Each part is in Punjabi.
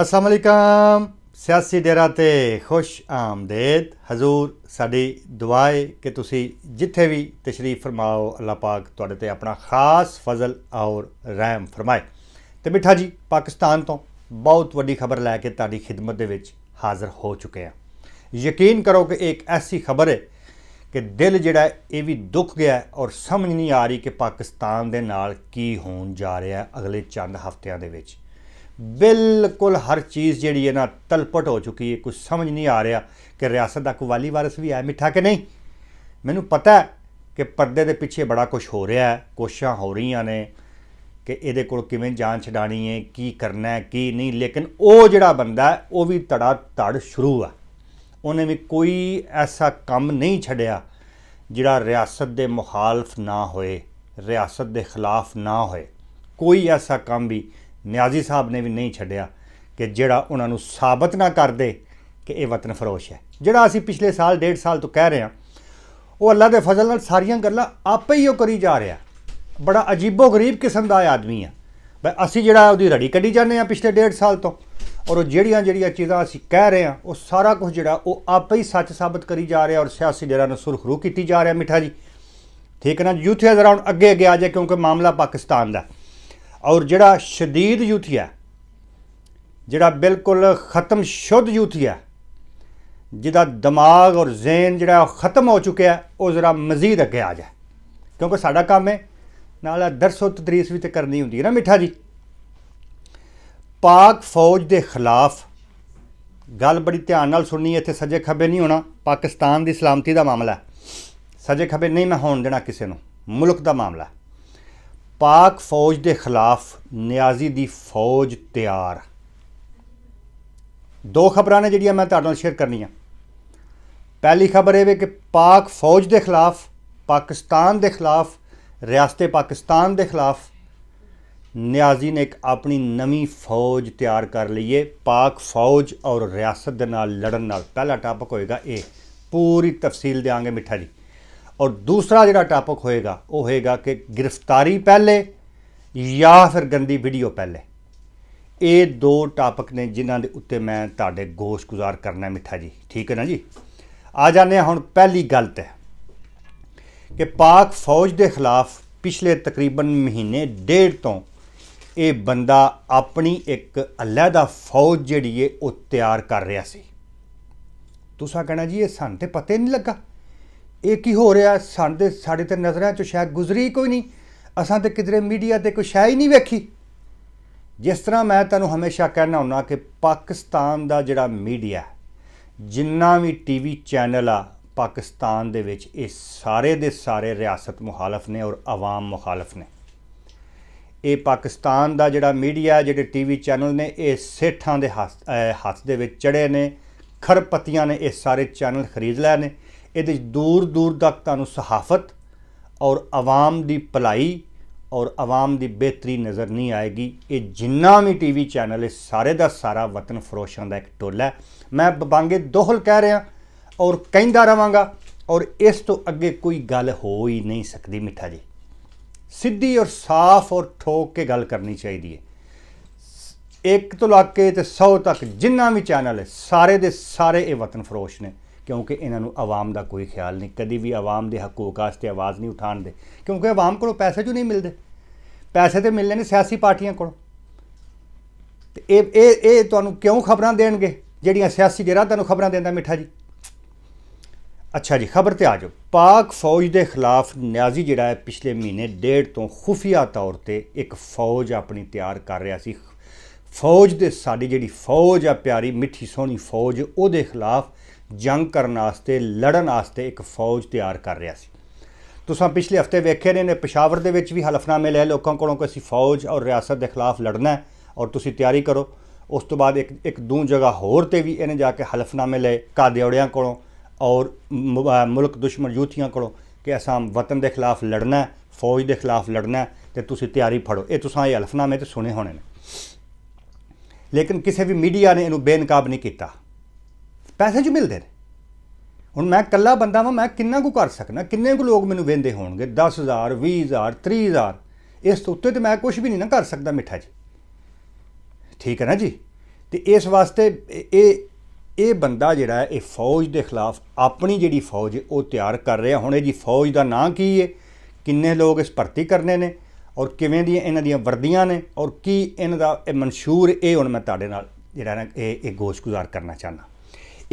ਅਸਲਾਮ ਅਲੈਕਮ ਸਿਆਸੀ ਡੇਰਾ ਤੇ ਖੁਸ਼ ਆਮਦੇਦ ਹਜ਼ੂਰ ਸਾਡੀ ਦੁਆਏ ਕਿ ਤੁਸੀਂ ਜਿੱਥੇ ਵੀ ਤਸ਼ਰੀਫ ਫਰਮਾਓ ਅੱਲਾਹ ਪਾਕ ਤੁਹਾਡੇ ਤੇ ਆਪਣਾ ਖਾਸ ਫਜ਼ਲ ਔਰ ਰਹਿਮ ਫਰਮਾਏ ਤੇ ਮਿੱਠਾ ਜੀ ਪਾਕਿਸਤਾਨ ਤੋਂ ਬਹੁਤ ਵੱਡੀ ਖਬਰ ਲੈ ਕੇ ਤੁਹਾਡੀ ਖਿਦਮਤ ਦੇ ਵਿੱਚ ਹਾਜ਼ਰ ਹੋ ਚੁੱਕੇ ਆ ਯਕੀਨ ਕਰੋ ਕਿ ਇੱਕ ਐਸੀ ਖਬਰ ਹੈ ਕਿ ਦਿਲ ਜਿਹੜਾ ਇਹ ਵੀ ਦੁੱਖ ਗਿਆ ਔਰ ਸਮਝ ਨਹੀਂ ਆ ਰਹੀ ਕਿ ਪਾਕਿਸਤਾਨ ਦੇ ਨਾਲ ਕੀ ਹੋਣ ਜਾ ਰਿਹਾ ਅਗਲੇ ਚੰਦ ਹਫ਼ਤਿਆਂ ਦੇ ਵਿੱਚ ਬਿਲਕੁਲ ਹਰ ਚੀਜ਼ ਜਿਹੜੀ ਹੈ ਨਾ ਤਲਪਟ ਹੋ ਚੁੱਕੀ ਹੈ ਕੁਝ ਸਮਝ ਨਹੀਂ ਆ ਰਿਹਾ ਕਿ ਰਿਆਸਤ ਦਾ ਕੁਵਾਲੀ ਵਾਰਸ ਵੀ ਹੈ ਮਿੱਠਾ ਕਿ ਨਹੀਂ ਮੈਨੂੰ ਪਤਾ ਹੈ ਕਿ ਪਰਦੇ ਦੇ ਪਿੱਛੇ ਬੜਾ ਕੁਝ ਹੋ ਰਿਹਾ ਹੈ ਕੋਸ਼ਿਸ਼ਾਂ ਹੋ ਰਹੀਆਂ ਨੇ ਕਿ ਇਹਦੇ ਕੋਲ ਕਿਵੇਂ ਜਾਨ ਛਡਾਣੀ ਹੈ ਕੀ ਕਰਨਾ ਹੈ ਕੀ ਨਹੀਂ ਲੇਕਿਨ ਉਹ ਜਿਹੜਾ ਬੰਦਾ ਹੈ ਉਹ ਵੀ ਤੜਾ ਤੜ ਸ਼ੁਰੂ ਆ ਉਹਨੇ ਵੀ ਕੋਈ ਐਸਾ ਕੰਮ ਨਹੀਂ ਛੱਡਿਆ ਜਿਹੜਾ ਰਿਆਸਤ ਦੇ ਮੁਖਾਲਫ ਨਾ ਹੋਏ ਰਿਆਸਤ ਦੇ ਖਿਲਾਫ ਨਾ ਹੋਏ ਕੋਈ ਐਸਾ ਕੰਮ ਵੀ ਨਿਆਜ਼ੀ ਸਾਹਿਬ ਨੇ ਵੀ ਨਹੀਂ ਛੱਡਿਆ ਕਿ ਜਿਹੜਾ ਉਹਨਾਂ ਨੂੰ ਸਾਬਤ ਨਾ ਕਰ ਦੇ ਕਿ ਇਹ ਵਤਨ ਫਰੋਸ਼ ਹੈ ਜਿਹੜਾ ਅਸੀਂ ਪਿਛਲੇ ਸਾਲ ਡੇਢ ਸਾਲ ਤੋਂ ਕਹਿ ਰਹੇ ਹਾਂ ਉਹ ਅੱਲਾ ਦੇ ਫਜ਼ਲ ਨਾਲ ਸਾਰੀਆਂ ਗੱਲਾਂ ਆਪੇ ਹੀ ਉਹ ਕਰੀ ਜਾ ਰਿਹਾ ਬੜਾ ਅਜੀਬੋ ਗਰੀਬ ਕਿਸਮ ਦਾ ਆਦਮੀ ਆ ਬਈ ਅਸੀਂ ਜਿਹੜਾ ਉਹਦੀ ਰੜੀ ਕੱਢੀ ਜਾਂਦੇ ਆ ਪਿਛਲੇ ਡੇਢ ਸਾਲ ਤੋਂ ਔਰ ਉਹ ਜਿਹੜੀਆਂ ਜਿਹੜੀਆਂ ਚੀਜ਼ਾਂ ਅਸੀਂ ਕਹਿ ਰਹੇ ਆ ਉਹ ਸਾਰਾ ਕੁਝ ਜਿਹੜਾ ਉਹ ਆਪੇ ਹੀ ਸੱਚ ਸਾਬਤ ਕਰੀ ਜਾ ਰਿਹਾ ਔਰ ਸਿਆਸੀ ਜਿਹੜਾ ਨਾ ਸੁਰਖਰੂ ਕੀਤੀ ਜਾ ਰਿਹਾ ਮਿੱਠਾ ਜੀ ਠੀਕ ਹੈ ਨਾ ਯੂਥ ਹੈ ਜ਼ਰਾ ਹੁਣ ਅੱਗੇ ਅੱਗੇ ਆ ਜਾ ਕਿਉਂਕਿ ਮਾਮਲਾ ਪਾਕਿਸਤਾਨ ਦਾ ਔਰ ਜਿਹੜਾ ਸ਼ਦੀਦ ਯੂਥੀਆ ਜਿਹੜਾ ਬਿਲਕੁਲ ਖਤਮ ਸ਼ੁੱਧ ਯੂਥੀਆ ਜਿਹਦਾ ਦਿਮਾਗ ਔਰ ਜ਼ਿਹਨ ਜਿਹੜਾ ਖਤਮ ਹੋ ਚੁੱਕਿਆ ਉਹ ਜ਼ਰਾ ਮਜ਼ੀਦ ਅੱਗੇ ਆ ਜਾਏ ਕਿਉਂਕਿ ਸਾਡਾ ਕੰਮ ਹੈ ਨਾਲ ਦਰਸੋ ਤਦਰੀਸ ਵੀ ਤੇ ਕਰਨੀ ਹੁੰਦੀ ਹੈ ਨਾ ਮਿੱਠਾ ਜੀ ਪਾਕ ਫੌਜ ਦੇ ਖਿਲਾਫ ਗੱਲ ਬੜੀ ਧਿਆਨ ਨਾਲ ਸੁਣਨੀ ਇੱਥੇ ਸੱਜੇ ਖੱਬੇ ਨਹੀਂ ਹੋਣਾ ਪਾਕਿਸਤਾਨ ਦੀ ਸਲਾਮਤੀ ਦਾ ਮਾਮਲਾ ਸੱਜੇ ਖੱਬੇ ਨਹੀਂ ਮੈਂ ਹੋਣ ਦੇਣਾ ਕਿਸੇ ਨੂੰ ਮੁਲਕ ਦਾ ਮਾਮਲਾ ਪਾਕ ਫੌਜ ਦੇ ਖਿਲਾਫ ਨਿਆਜ਼ੀ ਦੀ ਫੌਜ ਤਿਆਰ ਦੋ ਖਬਰਾਂ ਨੇ ਜਿਹੜੀਆਂ ਮੈਂ ਤੁਹਾਡੇ ਨਾਲ ਸ਼ੇਅਰ ਕਰਨੀਆਂ ਪਹਿਲੀ ਖਬਰ ਇਹ ਹੈ ਕਿ ਪਾਕ ਫੌਜ ਦੇ ਖਿਲਾਫ ਪਾਕਿਸਤਾਨ ਦੇ ਖਿਲਾਫ ਰਿਆਸਤੇ ਪਾਕਿਸਤਾਨ ਦੇ ਖਿਲਾਫ ਨਿਆਜ਼ੀ ਨੇ ਇੱਕ ਆਪਣੀ ਨਵੀਂ ਫੌਜ ਤਿਆਰ ਕਰ ਲਈ ਹੈ ਪਾਕ ਫੌਜ ਔਰ ਰਿਆਸਤ ਦੇ ਨਾਲ ਲੜਨ ਨਾਲ ਪਹਿਲਾ ਟਾਪਕ ਹੋਏਗਾ ਇਹ ਪੂਰੀ ਤਫਸੀਲ ਦੇਾਂਗੇ ਮਿੱਠਾ ਜੀ ਔਰ ਦੂਸਰਾ ਜਿਹੜਾ ਟਾਪਿਕ ਹੋਏਗਾ ਉਹ ਹੋਏਗਾ ਕਿ ਗ੍ਰਿਫਤਾਰੀ ਪਹਿਲੇ ਜਾਂ ਫਿਰ ਗੰਦੀ ਵੀਡੀਓ ਪਹਿਲੇ ਇਹ ਦੋ ਟਾਪਿਕ ਨੇ ਜਿਨ੍ਹਾਂ ਦੇ ਉੱਤੇ ਮੈਂ ਤੁਹਾਡੇ ਗੋਸ਼ ਗੁਜ਼ਾਰ ਕਰਨਾ ਮਿੱਠਾ ਜੀ ਠੀਕ ਹੈ ਨਾ ਜੀ ਆ ਜਾਂਦੇ ਹੁਣ ਪਹਿਲੀ ਗੱਲ ਤੇ ਕਿ ਪਾਕ ਫੌਜ ਦੇ ਖਿਲਾਫ ਪਿਛਲੇ ਤਕਰੀਬਨ ਮਹੀਨੇ ਡੇਢ ਤੋਂ ਇਹ ਬੰਦਾ ਆਪਣੀ ਇੱਕ ਅਲੱਗਾ ਫੌਜ ਜਿਹੜੀ ਏ ਉਹ ਤਿਆਰ ਕਰ ਰਿਹਾ ਸੀ ਤੁਸੀਂ ਕਹਣਾ ਜੀ ਇਹ ਸੰਤੇ ਤੇ ਨਹੀਂ ਲੱਗਾ ਇਹ ਕੀ ਹੋ ਰਿਹਾ ਸਾਡੇ ਸਾਡੇ ਤੇ ਨਜ਼ਰਾਂ ਚ ਸ਼ਾਇਦ ਗੁਜ਼ਰੀ ਕੋਈ ਨਹੀਂ ਅਸਾਂ ਤੇ ਕਿਧਰੇ ਮੀਡੀਆ ਤੇ ਕੋਈ ਸ਼ਾਇ ਨਹੀਂ ਵੇਖੀ ਜਿਸ ਤਰ੍ਹਾਂ ਮੈਂ ਤੁਹਾਨੂੰ ਹਮੇਸ਼ਾ ਕਹਿਣਾ ਹੁੰਨਾ ਕਿ ਪਾਕਿਸਤਾਨ ਦਾ ਜਿਹੜਾ ਮੀਡੀਆ ਜਿੰਨਾ ਵੀ ਟੀਵੀ ਚੈਨਲ ਆ ਪਾਕਿਸਤਾਨ ਦੇ ਵਿੱਚ ਇਹ ਸਾਰੇ ਦੇ ਸਾਰੇ ਰਿਆਸਤ ਮੁਖਾਲਫ ਨੇ ਔਰ ਆਵਾਮ ਮੁਖਾਲਫ ਨੇ ਇਹ ਪਾਕਿਸਤਾਨ ਦਾ ਜਿਹੜਾ ਮੀਡੀਆ ਜਿਹੜੇ ਟੀਵੀ ਚੈਨਲ ਨੇ ਇਹ ਸੇਠਾਂ ਦੇ ਹੱਥ ਦੇ ਵਿੱਚ ਚੜੇ ਨੇ ਖਰਪਤੀਆਂ ਨੇ ਇਹ ਸਾਰੇ ਚੈਨਲ ਖਰੀਦ ਲਏ ਨੇ ਇਹਦੇ ਦੂਰ ਦੂਰ ਤੱਕ ਤੁਹਾਨੂੰ ਸਹਾਫਤ ਔਰ ਆਵਾਮ ਦੀ ਭਲਾਈ ਔਰ ਆਵਾਮ ਦੀ ਬਿਹਤਰੀ ਨਜ਼ਰ ਨਹੀਂ ਆਏਗੀ ਇਹ ਜਿੰਨਾ ਵੀ ਟੀਵੀ ਚੈਨਲ ਹੈ ਸਾਰੇ ਦਾ ਸਾਰਾ ਵਤਨ ਫਰੋਸ਼ਾਂ ਦਾ ਇੱਕ ਟੋਲਾ ਹੈ ਮੈਂ ਬਬਾਂਗੇ ਦੋਹਲ ਕਹਿ ਰਿਹਾ ਔਰ ਕਹਿੰਦਾ ਰਵਾਂਗਾ ਔਰ ਇਸ ਤੋਂ ਅੱਗੇ ਕੋਈ ਗੱਲ ਹੋ ਹੀ ਨਹੀਂ ਸਕਦੀ ਮਿੱਠਾ ਜੀ ਸਿੱਧੀ ਔਰ ਸਾਫ਼ ਔਰ ਠੋਕ ਕੇ ਗੱਲ ਕਰਨੀ ਚਾਹੀਦੀ ਹੈ ਇੱਕ ਤੋਂ ਲੱਗ ਕੇ ਤੇ 100 ਤੱਕ ਜਿੰਨਾ ਵੀ ਚੈਨਲ ਹੈ ਸਾਰੇ ਦੇ ਸਾਰੇ ਇਹ ਵਤਨ ਫਰੋਸ਼ ਨੇ ਕਿਉਂਕਿ ਇਹਨਾਂ ਨੂੰ ਆਵਾਮ ਦਾ ਕੋਈ ਖਿਆਲ ਨਹੀਂ ਕਦੀ ਵੀ ਆਵਾਮ ਦੇ ਹਕੂਕ ਵਾਸਤੇ ਆਵਾਜ਼ ਨਹੀਂ ਉਠਾਣ ਦੇ ਕਿਉਂਕਿ ਆਵਾਮ ਕੋਲੋਂ ਪੈਸੇ ਜੂ ਨਹੀਂ ਮਿਲਦੇ ਪੈਸੇ ਤੇ ਮਿਲਣੇ ਨੇ ਸਿਆਸੀ ਪਾਰਟੀਆਂ ਕੋਲ ਤੇ ਇਹ ਇਹ ਇਹ ਤੁਹਾਨੂੰ ਕਿਉਂ ਖਬਰਾਂ ਦੇਣਗੇ ਜਿਹੜੀਆਂ ਸਿਆਸੀ ਜਿਹੜਾ ਨੂੰ ਖਬਰਾਂ ਦਿੰਦਾ ਮਿੱਠਾ ਜੀ ਅੱਛਾ ਜੀ ਖਬਰ ਤੇ ਆ ਜਾਓ ਪਾਕ ਫੌਜ ਦੇ ਖਿਲਾਫ ਨਿਆਜ਼ੀ ਜਿਹੜਾ ਹੈ ਪਿਛਲੇ ਮਹੀਨੇ ਡੇਢ ਤੋਂ ਖੁਫੀਆ ਤੌਰ ਤੇ ਇੱਕ ਫੌਜ ਆਪਣੀ ਤਿਆਰ ਕਰ ਰਿਹਾ ਸੀ ਫੌਜ ਦੇ ਸਾਡੀ ਜਿਹੜੀ ਫੌਜ ਆ ਪਿਆਰੀ ਮਿੱਠੀ ਸੋਹਣੀ ਫੌਜ ਉਹਦੇ ਖਿਲਾਫ ਜੰਗ ਕਰਨ ਵਾਸਤੇ ਲੜਨ ਵਾਸਤੇ ਇੱਕ ਫੌਜ ਤਿਆਰ ਕਰ ਰਿਹਾ ਸੀ ਤੁਸੀਂ ਪਿਛਲੇ ਹਫਤੇ ਵੇਖਿਆ ਨੇ ਪਸ਼ਾਵਰ ਦੇ ਵਿੱਚ ਵੀ ਹਲਫਨਾਮੇ ਲੈ ਲੋਕਾਂ ਕੋਲੋਂ ਕਿ ਅਸੀਂ ਫੌਜ ਔਰ ਰਿਆਸਤ ਦੇ ਖਿਲਾਫ ਲੜਨਾ ਹੈ ਔਰ ਤੁਸੀਂ ਤਿਆਰੀ ਕਰੋ ਉਸ ਤੋਂ ਬਾਅਦ ਇੱਕ ਇੱਕ ਦੂਜੀ ਜਗ੍ਹਾ ਹੋਰ ਤੇ ਵੀ ਇਹਨੇ ਜਾ ਕੇ ਹਲਫਨਾਮੇ ਲਏ ਕਾਦਿਓੜਿਆਂ ਕੋਲੋਂ ਔਰ ਮੁਲਕ ਦੁਸ਼ਮਣ ਯੂਥੀਆਂ ਕੋਲੋਂ ਕਿ ਅਸਾਂ ਵਤਨ ਦੇ ਖਿਲਾਫ ਲੜਨਾ ਫੌਜ ਦੇ ਖਿਲਾਫ ਲੜਨਾ ਤੇ ਤੁਸੀਂ ਤਿਆਰੀ ਫੜੋ ਇਹ ਤੁਸੀਂ ਇਹ ਹਲਫਨਾਮੇ ਤੇ ਸੁਣੇ ਹੋਣੇ ਨੇ ਲੇਕਿਨ ਕਿਸੇ ਵੀ ਮੀਡੀਆ ਨੇ ਇਹਨੂੰ ਬੇਨਕਾਬ ਨਹੀਂ ਕੀਤਾ ਪੈਸੇ ਜੋ ਮਿਲਦੇ ਨੇ ਹੁਣ ਮੈਂ ਇਕੱਲਾ ਬੰਦਾ ਵਾਂ ਮੈਂ ਕਿੰਨਾ ਕੁ ਕਰ ਸਕਣਾ ਕਿੰਨੇ ਕੁ ਲੋਕ ਮੈਨੂੰ ਵੇਂਦੇ ਹੋਣਗੇ 10000 20000 30000 ਇਸ ਤੋਂ ਉੱਤੇ ਤੇ ਮੈਂ ਕੁਝ ਵੀ ਨਹੀਂ ਨਾ ਕਰ ਸਕਦਾ ਮਿੱਠਾ ਜੀ ਠੀਕ ਹੈ ਨਾ ਜੀ ਤੇ ਇਸ ਵਾਸਤੇ ਇਹ ਇਹ ਬੰਦਾ ਜਿਹੜਾ ਇਹ ਫੌਜ ਦੇ ਖਿਲਾਫ ਆਪਣੀ ਜਿਹੜੀ ਫੌਜ ਉਹ ਤਿਆਰ ਕਰ ਰਿਹਾ ਹੁਣ ਇਹ ਜੀ ਫੌਜ ਦਾ ਨਾਂ ਕੀ ਹੈ ਕਿੰਨੇ ਲੋਕ ਇਸ ਭਰਤੀ ਕਰਨੇ ਨੇ ਔਰ ਕਿਵੇਂ ਦੀਆਂ ਇਹਨਾਂ ਦੀਆਂ ਵਰਦੀਆਂ ਨੇ ਔਰ ਕੀ ਇਹਨਾਂ ਦਾ ਇਹ ਮਨਸ਼ੂਰ ਇਹ ਹੁਣ ਮੈਂ ਤੁਹਾਡੇ ਨਾਲ ਜਿਹੜਾ ਇਹ ਇਹ ਗੋਸ਼ਗੁਜ਼ਾਰ ਕਰਨਾ ਚਾਹਨਾ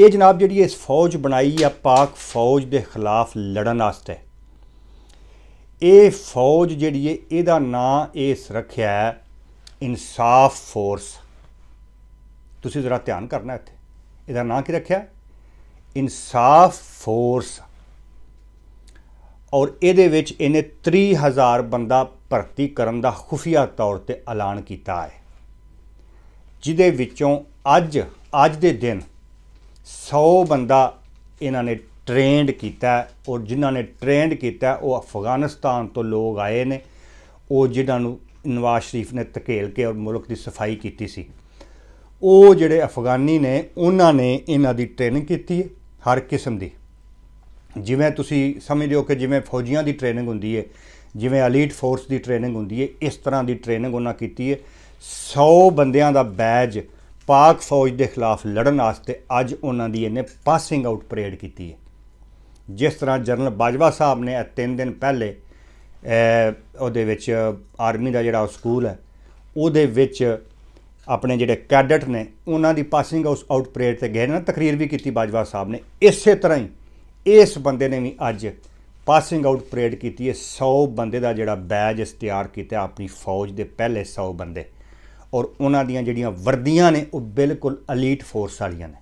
ਇਹ ਜਨਾਬ ਜਿਹੜੀ ਇਸ ਫੌਜ ਬਣਾਈ ਆ ਪਾਕ ਫੌਜ ਦੇ ਖਿਲਾਫ ਲੜਨ ਵਾਸਤੇ ਇਹ ਫੌਜ ਜਿਹੜੀ ਹੈ ਇਹਦਾ ਨਾਂ ਇਸ ਰੱਖਿਆ ਹੈ ਇਨਸਾਫ ਫੋਰਸ ਤੁਸੀਂ ਜ਼ਰਾ ਧਿਆਨ ਕਰਨਾ ਇੱਥੇ ਇਹਦਾ ਨਾਂ ਕੀ ਰੱਖਿਆ ਇਨਸਾਫ ਫੋਰਸ ਔਰ ਇਹਦੇ ਵਿੱਚ ਇਹਨੇ 30000 ਬੰਦਾ ਭਰਤੀ ਕਰਨ ਦਾ ਖੁਫੀਆ ਤੌਰ ਤੇ ਐਲਾਨ ਕੀਤਾ ਹੈ ਜਿਦੇ ਵਿੱਚੋਂ ਅੱਜ ਅੱਜ ਦੇ ਦਿਨ 100 ਬੰਦਾ ਇਹਨਾਂ ਨੇ ਟ੍ਰੇਨਡ ਕੀਤਾ ਔਰ ਜਿਨ੍ਹਾਂ ਨੇ ਟ੍ਰੇਨਡ ਕੀਤਾ ਉਹ ਅਫਗਾਨਿਸਤਾਨ ਤੋਂ ਲੋਕ ਆਏ ਨੇ ਉਹ ਜਿਨ੍ਹਾਂ ਨੂੰ ਨਵਾਜ਼ ਸ਼ਰੀਫ ਨੇ ਧਕੇਲ ਕੇ ਔਰ ਮੁਲਕ ਦੀ ਸਫਾਈ ਕੀਤੀ ਸੀ ਉਹ ਜਿਹੜੇ ਅਫਗਾਨੀ ਨੇ ਉਹਨਾਂ ਨੇ ਇਹਨਾਂ ਦੀ ਟ੍ਰੇਨਿੰਗ ਕੀਤੀ ਹੈ ਹਰ ਕਿਸਮ ਦੀ ਜਿਵੇਂ ਤੁਸੀਂ ਸਮਝਦੇ ਹੋ ਕਿ ਜਿਵੇਂ ਫੌਜੀਆਂ ਦੀ ਟ੍ਰੇਨਿੰਗ ਹੁੰਦੀ ਹੈ ਜਿਵੇਂ ਅਲੀਟ ਫੋਰਸ ਦੀ ਟ੍ਰੇਨਿੰਗ ਹੁੰਦੀ ਹੈ ਇਸ ਤਰ੍ਹਾਂ ਦੀ ਟ੍ਰੇਨਿੰਗ ਉਹਨਾਂ ਕੀਤੀ ਹੈ 100 ਬੰਦਿਆਂ ਦਾ ਬੈਜ ਪਾਕ ਫੌਜ ਦੇ ਖਿਲਾਫ ਲੜਨ ਵਾਸਤੇ ਅੱਜ ਉਹਨਾਂ ਦੀ ਇਹਨੇ ਪਾਸਿੰਗ ਆਊਟ ਪਰੇਡ ਕੀਤੀ ਹੈ ਜਿਸ ਤਰ੍ਹਾਂ ਜਨਰਲ ਬਾਜਵਾ ਸਾਹਿਬ ਨੇ ਤਿੰਨ ਦਿਨ ਪਹਿਲੇ ਉਹਦੇ ਵਿੱਚ ਆਰਮੀ ਦਾ ਜਿਹੜਾ ਸਕੂਲ ਹੈ ਉਹਦੇ ਵਿੱਚ ਆਪਣੇ ਜਿਹੜੇ ਕੈਡਟ ਨੇ ਉਹਨਾਂ ਦੀ ਪਾਸਿੰਗ ਆਊਟ ਪਰੇਡ ਤੇ ਗਏ ਨਾ ਤਕਰੀਰ ਵੀ ਕੀਤੀ ਬਾਜਵਾ ਸਾਹਿਬ ਨੇ ਇਸੇ ਤਰ੍ਹਾਂ ਹੀ ਇਸ ਬੰਦੇ ਨੇ ਵੀ ਅੱਜ ਪਾਸਿੰਗ ਆਊਟ ਪਰੇਡ ਕੀਤੀ ਹੈ 100 ਬੰਦੇ ਦਾ ਜਿਹੜਾ ਬੈਜ ਤਿਆਰ ਕੀਤਾ ਆਪਣੀ ਫੌਜ ਦੇ ਪਹਿਲੇ 100 ਬੰਦੇ ਔਰ ਉਹਨਾਂ ਦੀਆਂ ਜਿਹੜੀਆਂ ਵਰਦੀਆਂ ਨੇ ਉਹ ਬਿਲਕੁਲ ਅਲੀਟ ਫੋਰਸ ਵਾਲੀਆਂ ਨੇ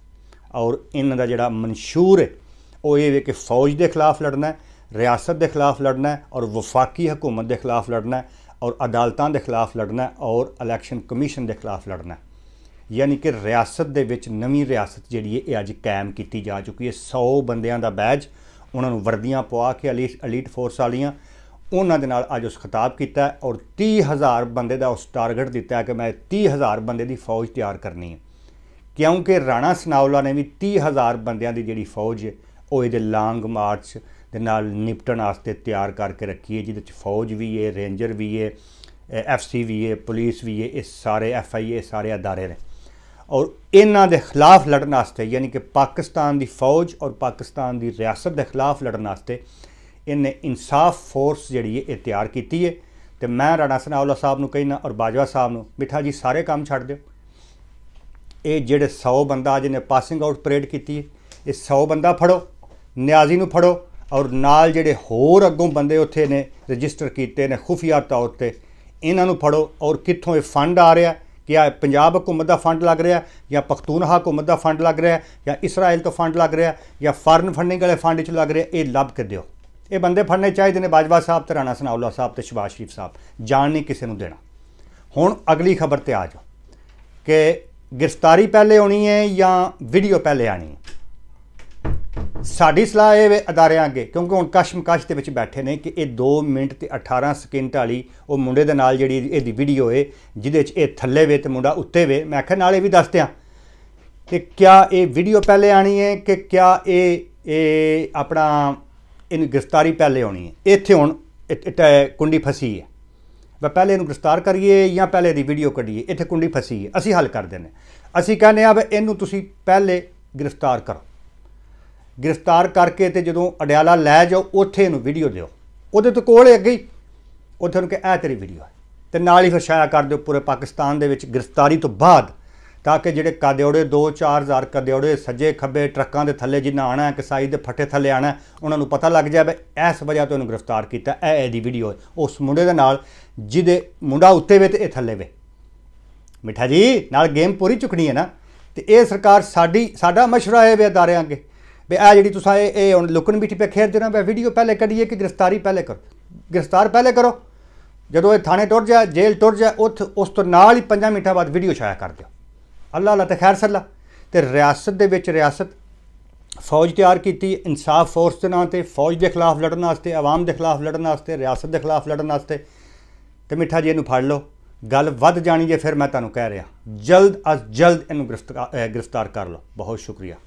ਔਰ ਇਹਨਾਂ ਦਾ ਜਿਹੜਾ ਮਨਸ਼ੂਰ ਹੈ ਉਹ ਇਹ ਵੇ ਕਿ ਫੌਜ ਦੇ ਖਿਲਾਫ ਲੜਨਾ ਹੈ ਰਿਆਸਤ ਦੇ ਖਿਲਾਫ ਲੜਨਾ ਹੈ ਔਰ ਵਫਾਕੀ ਹਕੂਮਤ ਦੇ ਖਿਲਾਫ ਲੜਨਾ ਹੈ ਔਰ ਅਦਾਲਤਾਂ ਦੇ ਖਿਲਾਫ ਲੜਨਾ ਹੈ ਔਰ ਇਲੈਕਸ਼ਨ ਕਮਿਸ਼ਨ ਦੇ ਖਿਲਾਫ ਲੜਨਾ ਹੈ ਯਾਨੀ ਕਿ ਰਿਆਸਤ ਦੇ ਵਿੱਚ ਨਵੀਂ ਰਿਆਸਤ ਜਿਹੜੀ ਹੈ ਇਹ ਅੱਜ ਕਾਇਮ ਕੀਤੀ ਜਾ ਚੁੱਕੀ ਹੈ 100 ਬੰਦਿਆਂ ਦਾ ਬੈਜ ਉਹਨਾਂ ਨੂੰ ਵਰਦੀਆਂ ਪਵਾ ਕੇ ਅਲੀਟ ਫੋਰਸ ਵਾਲੀਆਂ ਉਹਨਾਂ ਦੇ ਨਾਲ ਅੱਜ ਉਸ ਖਿਤਾਬ ਕੀਤਾ ਔਰ 30000 ਬੰਦੇ ਦਾ ਉਸ ਟਾਰਗੇਟ ਦਿੱਤਾ ਕਿ ਮੈਂ 30000 ਬੰਦੇ ਦੀ ਫੌਜ ਤਿਆਰ ਕਰਨੀ ਹੈ ਕਿਉਂਕਿ ਰਾਣਾ ਸਨਾਉਲਾ ਨੇ ਵੀ 30000 ਬੰਦਿਆਂ ਦੀ ਜਿਹੜੀ ਫੌਜ ਹੈ ਉਹ ਇਹਦੇ ਲਾਂਗ ਮਾਰਚ ਦੇ ਨਾਲ ਨਿਪਟਣ ਵਾਸਤੇ ਤਿਆਰ ਕਰਕੇ ਰੱਖੀ ਹੈ ਜਿਹਦੇ ਵਿੱਚ ਫੌਜ ਵੀ ਹੈ ਰੇਂਜਰ ਵੀ ਹੈ ਐਫਸੀ ਵੀ ਹੈ ਪੁਲਿਸ ਵੀ ਹੈ ਇਹ ਸਾਰੇ ਐਫਆਈਏ ਸਾਰੇ ادارے ਨੇ ਔਰ ਇਹਨਾਂ ਦੇ ਖਿਲਾਫ ਲੜਨ ਵਾਸਤੇ ਯਾਨੀ ਕਿ ਪਾਕਿਸਤਾਨ ਦੀ ਫੌਜ ਔਰ ਪਾਕਿਸਤਾਨ ਦੀ ਰਿਆਸਤ ਦੇ ਖਿਲਾਫ ਲੜਨ ਵਾਸਤੇ ਇਹਨੇ ਇਨਸਾਫ ਫੋਰਸ ਜਿਹੜੀ ਹੈ ਇਹ ਤਿਆਰ ਕੀਤੀ ਹੈ ਤੇ ਮੈਂ ਰਾਣਾ ਸਨਾਉਲਾ ਸਾਹਿਬ ਨੂੰ ਕਹਿਣਾ ਔਰ ਬਾਜਵਾ ਸਾਹਿਬ ਨੂੰ ਮਿੱਠਾ ਜੀ ਸਾਰੇ ਕੰਮ ਛੱਡ ਦਿਓ ਇਹ ਜਿਹੜੇ 100 ਬੰਦਾ ਜਿਹਨੇ ਪਾਸਿੰਗ ਆਊਟ ਪਰੇਡ ਕੀਤੀ ਹੈ ਇਹ 100 ਬੰਦਾ ਫੜੋ ਨਿਆਜ਼ੀ ਨੂੰ ਫੜੋ ਔਰ ਨਾਲ ਜਿਹੜੇ ਹੋਰ ਅੱਗੋਂ ਬੰਦੇ ਉੱਥੇ ਨੇ ਰਜਿਸਟਰ ਕੀਤੇ ਨੇ ਖੁਫੀਆ ਤੌਰ ਤੇ ਇਹਨਾਂ ਨੂੰ ਫੜੋ ਔਰ ਕਿੱਥੋਂ ਇਹ ਫੰਡ ਆ ਰਿਹਾ ਕਿ ਆ ਪੰਜਾਬ ਹਕੂਮਤ ਦਾ ਫੰਡ ਲੱਗ ਰਿਹਾ ਜਾਂ ਪਖਤੂਨਖਾ ਹਕੂਮਤ ਦਾ ਫੰਡ ਲੱਗ ਰਿਹਾ ਜਾਂ ਇਸਰਾਇਲ ਤੋਂ ਫੰਡ ਲੱਗ ਰਿਹਾ ਜਾਂ ਫਾਰਨ ਫੰਡਿੰਗ ਵਾਲੇ ਫੰਡ ਚ ਲੱਗ ਰਿਹਾ ਇਹ ਲੱਭ ਕੇ ਦਿਓ ਇਹ ਬੰਦੇ ਫੜਨੇ ਚਾਹੀਦੇ ਨੇ ਬਾਜਵਾ ਸਾਹਿਬ ਤੇ ਰਾਣਾ ਸਨਾਉਲਾ ਸਾਹਿਬ ਤੇ ਸ਼ਬਾਸ਼ ਸ਼ਰੀਫ ਸਾਹਿਬ ਜਾਣ ਨਹੀਂ ਕਿਸੇ ਨੂੰ ਦੇਣਾ ਹੁਣ ਅਗਲੀ ਖਬਰ ਤੇ ਆ ਜਾਓ ਕਿ ਗ੍ਰਿਫਤਾਰੀ ਪਹਿਲੇ ਹੋਣੀ ਹੈ ਜਾਂ ਵੀਡੀਓ ਪਹਿਲੇ ਆਣੀ ਹੈ ਸਾਡੀ ਸਲਾਹ ਇਹ ਵੇ ਅਦਾਰਿਆਂ ਅੱਗੇ ਕਿਉਂਕਿ ਹੁਣ ਕਸ਼ਮਕਸ਼ ਦੇ ਵਿੱਚ ਬੈਠੇ ਨੇ ਕਿ ਇਹ 2 ਮਿੰਟ ਤੇ 18 ਸਕਿੰਟ ਵਾਲੀ ਉਹ ਮੁੰਡੇ ਦੇ ਨਾਲ ਜਿਹੜੀ ਇਹਦੀ ਵੀਡੀਓ ਏ ਜਿਹਦੇ ਵਿੱਚ ਇਹ ਥੱਲੇ ਵੇ ਤੇ ਮੁੰਡਾ ਉੱਤੇ ਵੇ ਮੈਂ ਆਖਿਆ ਨਾਲੇ ਵੀ ਦੱਸ ਦਿਆਂ ਕਿ ਕਿਆ ਇਹ ਵੀਡੀਓ ਪਹਿਲੇ ਆਣੀ ਹੈ ਕਿ ਕਿਆ ਇਹ ਇਹ ਆਪਣਾ ਇਹਨੂੰ ਗ੍ਰਿਫਤਾਰੀ ਪਹਿਲੇ ਆਉਣੀ ਹੈ ਇੱਥੇ ਹੁਣ ਕੁੰਡੀ ਫਸੀ ਹੈ ਵਾ ਪਹਿਲੇ ਇਹਨੂੰ ਗ੍ਰਿਫਤਾਰ ਕਰੀਏ ਜਾਂ ਪਹਿਲੇ ਦੀ ਵੀਡੀਓ ਕੱਢੀਏ ਇੱਥੇ ਕੁੰਡੀ ਫਸੀ ਹੈ ਅਸੀਂ ਹੱਲ ਕਰਦੇ ਨੇ ਅਸੀਂ ਕਹਿੰਦੇ ਆ ਵੀ ਇਹਨੂੰ ਤੁਸੀਂ ਪਹਿਲੇ ਗ੍ਰਿਫਤਾਰ ਕਰੋ ਗ੍ਰਿਫਤਾਰ ਕਰਕੇ ਤੇ ਜਦੋਂ ਅਡਿਆਲਾ ਲੈ ਜਾਓ ਉੱਥੇ ਇਹਨੂੰ ਵੀਡੀਓ ਦਿਓ ਉਹਦੇ ਤੋਂ ਕੋਲ ਅੱਗੇ ਹੀ ਉੱਥੇ ਨੂੰ ਕਿ ਇਹ ਤੇਰੀ ਵੀਡੀਓ ਹੈ ਤੇ ਨਾਲ ਹੀ ਫਿਰ ਸ਼ਾਇਆ ਕਰ ਦਿਓ ਪੂਰੇ ਪਾਕਿਸਤਾਨ ਦੇ ਵਿੱਚ ਗ੍ਰਿਫਤਾਰੀ ਤੋਂ ਬਾਅਦ ਤਾਂ ਕਿ ਜਿਹੜੇ ਕਦਿਓੜੇ 2-4000 ਕਦਿਓੜੇ ਸੱਜੇ ਖੱਬੇ ਟਰੱਕਾਂ ਦੇ ਥੱਲੇ ਜਿੰਨਾ ਆਣਾ ਕਿਸਾਈ ਦੇ ਫੱਟੇ ਥੱਲੇ ਆਣਾ ਉਹਨਾਂ ਨੂੰ ਪਤਾ ਲੱਗ ਜਾਵੇ ਇਸ ਵਜ੍ਹਾ ਤੋਂ ਉਹਨੂੰ ਗ੍ਰਿਫਤਾਰ ਕੀਤਾ ਇਹ ਇਹਦੀ ਵੀਡੀਓ ਉਸ ਮੁੰਡੇ ਦੇ ਨਾਲ ਜਿਹਦੇ ਮੁੰਡਾ ਉੱਤੇ ਵੇ ਤੇ ਇਹ ਥੱਲੇ ਵੇ ਮਿੱਠਾ ਜੀ ਨਾਲ ਗੇਮ ਪੂਰੀ ਚੁਕਣੀ ਹੈ ਨਾ ਤੇ ਇਹ ਸਰਕਾਰ ਸਾਡੀ ਸਾਡਾ ਮਸ਼ਵਰਾ ਹੈ ਵੇ ਅਦਾਰਿਆਂ ਅੱਗੇ ਵੀ ਆ ਜਿਹੜੀ ਤੁਸੀਂ ਇਹ ਹੁਣ ਲੁਕਣ ਮਿੱਠੀ ਪੇ ਖੇਡਦੇ ਨਾ ਵੇ ਵੀਡੀਓ ਪਹਿਲੇ ਕੱਢੀਏ ਕਿ ਗ੍ਰਿਫਤਾਰੀ ਪਹਿਲੇ ਕਰੋ ਗ੍ਰਿਫਤਾਰ ਪਹਿਲੇ ਕਰੋ ਜਦੋਂ ਇਹ ਥਾਣੇ ਟੁੱਟ ਜਾ ਜੇਲ੍ਹ ਟੁੱਟ ਜਾ ਉਸ ਤੋਂ ਨਾਲ ਹੀ 5 ਮਿੰਟਾਂ ਬਾਅਦ ਵੀਡੀਓ ਛਾਇਆ ਕਰ ਦਿਓ ਅੱਲਾ ਅੱਲਾ ਤੇ ਖੈਰ ਸੱਲਾ ਤੇ ਰਿਆਸਤ ਦੇ ਵਿੱਚ ਰਿਆਸਤ ਫੌਜ ਤਿਆਰ ਕੀਤੀ ਇਨਸਾਫ ਫੋਰਸ ਦੇ ਨਾਂ ਤੇ ਫੌਜ ਦੇ ਖਿਲਾਫ ਲੜਨ ਵਾਸਤੇ ਆਵਾਮ ਦੇ ਖਿਲਾਫ ਲੜਨ ਵਾਸਤੇ ਰਿਆਸਤ ਦੇ ਖਿਲਾਫ ਲੜਨ ਵਾਸਤੇ ਤੇ ਮਿੱਠਾ ਜੀ ਇਹਨੂੰ ਫੜ ਲਓ ਗੱਲ ਵੱਧ ਜਾਣੀ ਜੇ ਫਿਰ ਮੈਂ ਤੁਹਾਨੂੰ ਕਹਿ ਰਿਹਾ ਜਲਦ ਅਸ ਜਲਦ ਇਹਨੂੰ ਗ੍ਰਿਫਤਾਰ ਕਰ ਲਓ ਬਹੁਤ ਸ਼ੁਕਰੀਆ